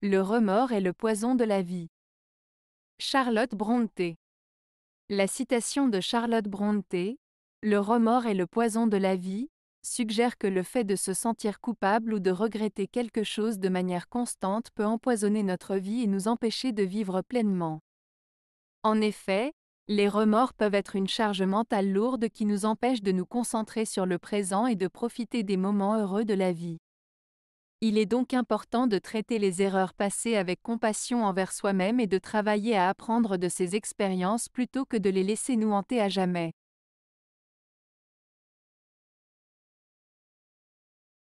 Le remords est le poison de la vie. Charlotte Brontë. La citation de Charlotte Brontë, Le remords est le poison de la vie, suggère que le fait de se sentir coupable ou de regretter quelque chose de manière constante peut empoisonner notre vie et nous empêcher de vivre pleinement. En effet, les remords peuvent être une charge mentale lourde qui nous empêche de nous concentrer sur le présent et de profiter des moments heureux de la vie. Il est donc important de traiter les erreurs passées avec compassion envers soi-même et de travailler à apprendre de ces expériences plutôt que de les laisser nous hanter à jamais.